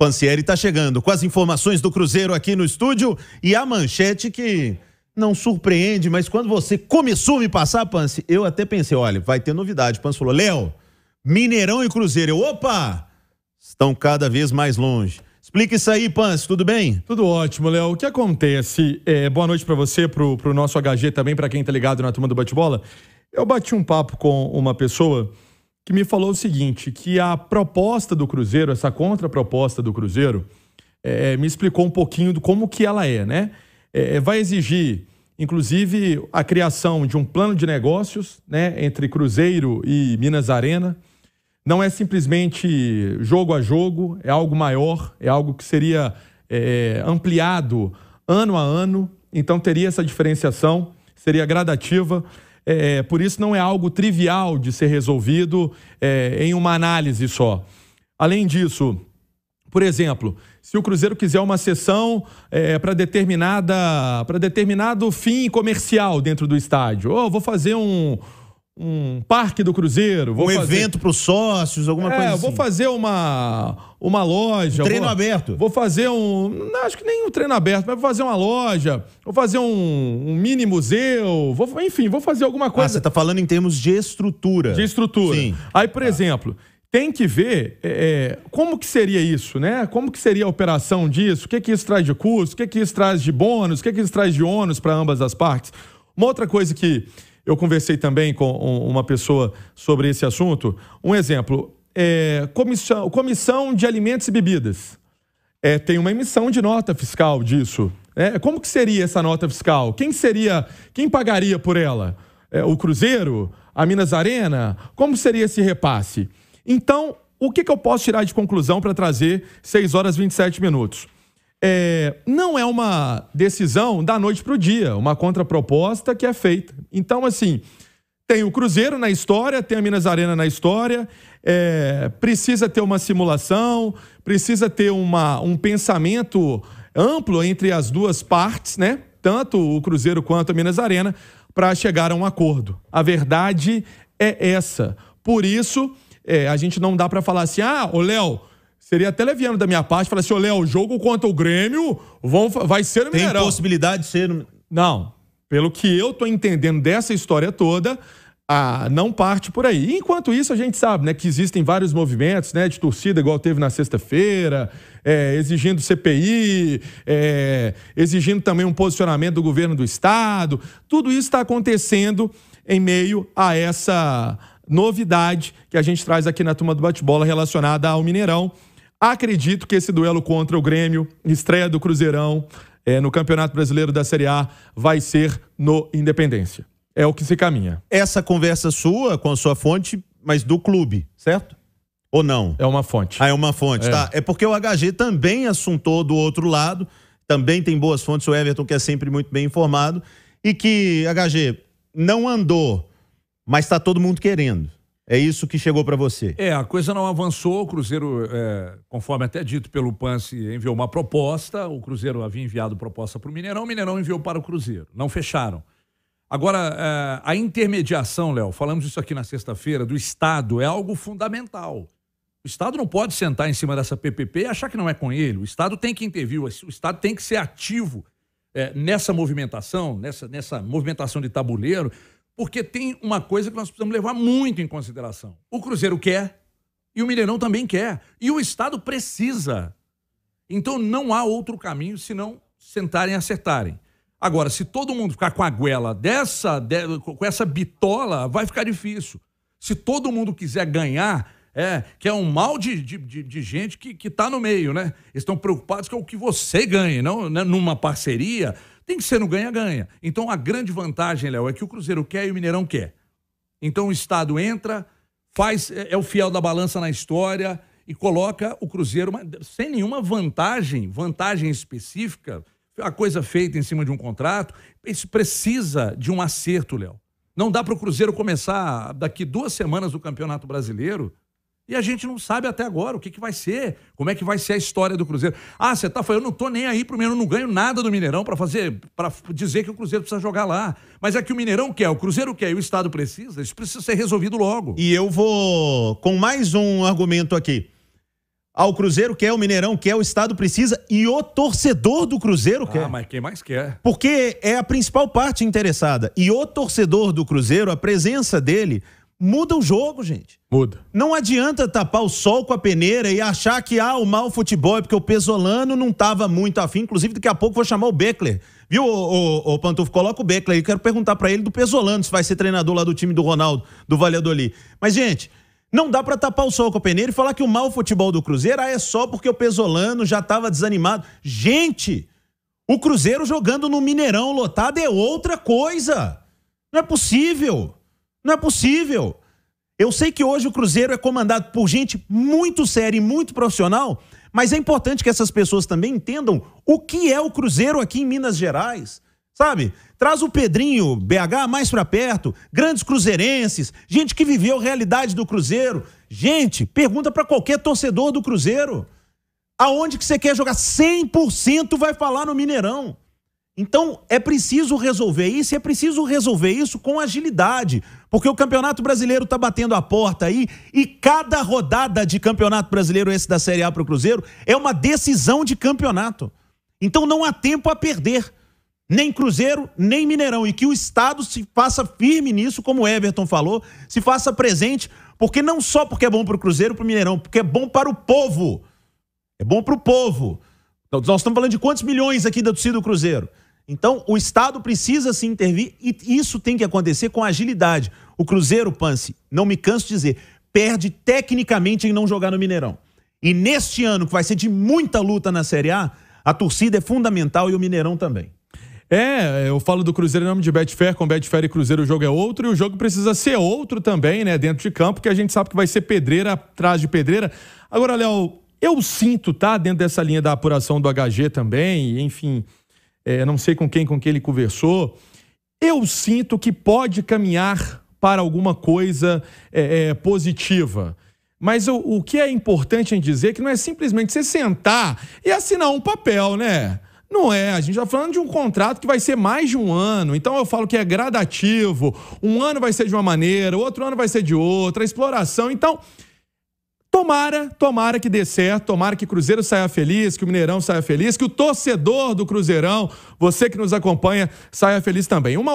Pansieri está chegando com as informações do Cruzeiro aqui no estúdio e a manchete que não surpreende, mas quando você começou a me passar, Pansi, eu até pensei, olha, vai ter novidade. Pansi falou, Léo, Mineirão e Cruzeiro. Eu, opa! Estão cada vez mais longe. Explica isso aí, Pans, tudo bem? Tudo ótimo, Léo. O que acontece? É, boa noite para você, pro, pro nosso HG também, para quem tá ligado na turma do bate-bola. Eu bati um papo com uma pessoa que me falou o seguinte: que a proposta do Cruzeiro, essa contraproposta do Cruzeiro, é, é me explicou um pouquinho do como que ela é, né? É, é, vai exigir, inclusive, a criação de um plano de negócios né, entre Cruzeiro e Minas Arena. Não é simplesmente jogo a jogo, é algo maior, é algo que seria é, é ampliado ano a ano, então teria essa diferenciação, seria gradativa é, por isso não é algo trivial de ser resolvido é, em uma análise só. Além disso, por exemplo, se o Cruzeiro quiser uma sessão é, para determinada para determinado fim comercial dentro do estádio, ou oh, vou fazer um um parque do Cruzeiro. Vou um fazer... evento para os sócios, alguma é, coisa assim. vou fazer uma, uma loja. Um treino vou, aberto. Vou fazer um. Não, acho que nem um treino aberto, mas vou fazer uma loja, vou fazer um, um mini museu, vou, enfim, vou fazer alguma ah, coisa. Ah, você está falando em termos de estrutura. De estrutura. Sim. Aí, por ah. exemplo. Tem que ver é, é, como que seria isso, né? Como que seria a operação disso? O que que isso traz de custo? O que que isso traz de bônus? O que que isso traz de ônus para ambas as partes? Uma outra coisa que eu conversei também com uma pessoa sobre esse assunto. Um exemplo: é, comissão, comissão de Alimentos e Bebidas. É, tem uma emissão de nota fiscal disso. É, como que seria essa nota fiscal? Quem seria, quem pagaria por ela? É, o Cruzeiro? A Minas Arena? Como seria esse repasse? Então, o que, que eu posso tirar de conclusão para trazer 6 horas e 27 minutos? é, não é uma decisão da noite para o dia, é uma contraproposta que é feita. Então, assim, tem o Cruzeiro na história, tem a Minas Arena na história, é, precisa ter uma simulação, precisa ter uma, um pensamento amplo entre as duas partes, né? Tanto o Cruzeiro quanto a Minas Arena, para chegar a um acordo. A verdade é essa. Por isso, é, a gente não dá para falar assim, ah, o Léo, Seria até leviano da minha parte falar assim, olha, o jogo contra o Grêmio vão, vai ser no Tem Mineirão. Tem possibilidade de ser no... Não. Pelo que eu tô entendendo dessa história toda, ah, não parte por aí. Enquanto isso, a gente sabe né, que existem vários movimentos né, de torcida, igual teve na sexta-feira, é, exigindo CPI, é, exigindo também um posicionamento do governo do Estado. Tudo isso está acontecendo em meio a essa novidade que a gente traz aqui na turma do bate-bola relacionada ao Mineirão. Acredito que esse duelo contra o Grêmio, estreia do Cruzeirão é, no Campeonato Brasileiro da Série A, vai ser no Independência. É o que se caminha. Essa conversa é sua com a sua fonte, mas do clube, certo? Ou não? É uma fonte. Ah, é uma fonte, é. tá? É porque o HG também assuntou do outro lado, também tem boas fontes, o Everton, que é sempre muito bem informado, e que, HG, não andou, mas está todo mundo querendo. É isso que chegou para você. É, a coisa não avançou. O Cruzeiro, é, conforme até dito pelo Pance, enviou uma proposta. O Cruzeiro havia enviado proposta para o Mineirão. O Mineirão enviou para o Cruzeiro. Não fecharam. Agora, é, a intermediação, Léo, falamos isso aqui na sexta-feira, do Estado é algo fundamental. O Estado não pode sentar em cima dessa PPP e achar que não é com ele. O Estado tem que intervir, o Estado tem que ser ativo é, nessa movimentação, nessa, nessa movimentação de tabuleiro porque tem uma coisa que nós precisamos levar muito em consideração. O Cruzeiro quer e o Mineirão também quer. E o Estado precisa. Então não há outro caminho senão sentarem e acertarem. Agora, se todo mundo ficar com a guela dessa, de, com essa bitola, vai ficar difícil. Se todo mundo quiser ganhar, é, que é um mal de, de, de, de gente que está no meio, né? Estão preocupados com é o que você ganhe, não, né? numa parceria. Tem que ser no ganha-ganha. Então a grande vantagem, Léo, é que o Cruzeiro quer e o Mineirão quer. Então o Estado entra, faz, é, é o fiel da balança na história e coloca o Cruzeiro sem nenhuma vantagem, vantagem específica, a coisa feita em cima de um contrato. Isso precisa de um acerto, Léo. Não dá para o Cruzeiro começar daqui duas semanas do Campeonato Brasileiro e a gente não sabe até agora o que, que vai ser, como é que vai ser a história do Cruzeiro. Ah, você tá falando, eu não tô nem aí pro Mineirão, não ganho nada do Mineirão para fazer, para dizer que o Cruzeiro precisa jogar lá. Mas é que o Mineirão quer, o Cruzeiro quer e o Estado precisa, isso precisa ser resolvido logo. E eu vou com mais um argumento aqui. Ao ah, Cruzeiro quer, o Mineirão quer, o Estado precisa e o torcedor do Cruzeiro quer. Ah, mas quem mais quer? Porque é a principal parte interessada. E o torcedor do Cruzeiro, a presença dele Muda o jogo, gente. Muda. Não adianta tapar o sol com a peneira e achar que ah, o mau futebol é porque o Pesolano não estava muito afim. Inclusive, daqui a pouco vou chamar o Beckler. Viu, o, o, o Pantufo? Coloca o Beckler aí. Quero perguntar para ele do Pesolano, se vai ser treinador lá do time do Ronaldo, do Valladolid. Mas, gente, não dá para tapar o sol com a peneira e falar que o mau futebol do Cruzeiro ah, é só porque o Pesolano já estava desanimado. Gente, o Cruzeiro jogando no Mineirão lotado é outra coisa. Não é possível. Não é possível. Eu sei que hoje o Cruzeiro é comandado por gente muito séria e muito profissional, mas é importante que essas pessoas também entendam o que é o Cruzeiro aqui em Minas Gerais. Sabe? Traz o Pedrinho, BH, mais para perto, grandes cruzeirenses, gente que viveu a realidade do Cruzeiro. Gente, pergunta para qualquer torcedor do Cruzeiro. Aonde que você quer jogar? 100% vai falar no Mineirão. Então, é preciso resolver isso, e é preciso resolver isso com agilidade, porque o Campeonato Brasileiro está batendo a porta aí e cada rodada de Campeonato Brasileiro, esse da Série A para o Cruzeiro, é uma decisão de campeonato. Então não há tempo a perder. Nem Cruzeiro, nem Mineirão. E que o Estado se faça firme nisso, como o Everton falou, se faça presente, porque não só porque é bom para o Cruzeiro, para o Mineirão, porque é bom para o povo. É bom para o povo. Nós estamos falando de quantos milhões aqui da torcida do Cruzeiro? Então, o Estado precisa se intervir e isso tem que acontecer com agilidade. O Cruzeiro, Pance, não me canso de dizer, perde tecnicamente em não jogar no Mineirão. E neste ano, que vai ser de muita luta na Série A, a torcida é fundamental e o Mineirão também. É, eu falo do Cruzeiro em nome de Betfair, com Betfair e Cruzeiro o jogo é outro, e o jogo precisa ser outro também, né, dentro de campo, que a gente sabe que vai ser pedreira atrás de pedreira. Agora, Léo, eu sinto, tá, dentro dessa linha da apuração do HG também, enfim, é, não sei com quem com quem ele conversou, eu sinto que pode caminhar para alguma coisa é, é positiva. Mas o, o que é importante em dizer é que não é simplesmente você sentar e assinar um papel, né? Não é, a gente está falando de um contrato que vai ser mais de um ano. Então eu falo que é gradativo. Um ano vai ser de uma maneira, outro ano vai ser de outra, exploração. Então, Tomara, tomara que dê certo, tomara que o Cruzeiro saia feliz, que o Mineirão saia feliz, que o torcedor do Cruzeirão, você que nos acompanha, saia feliz também. Uma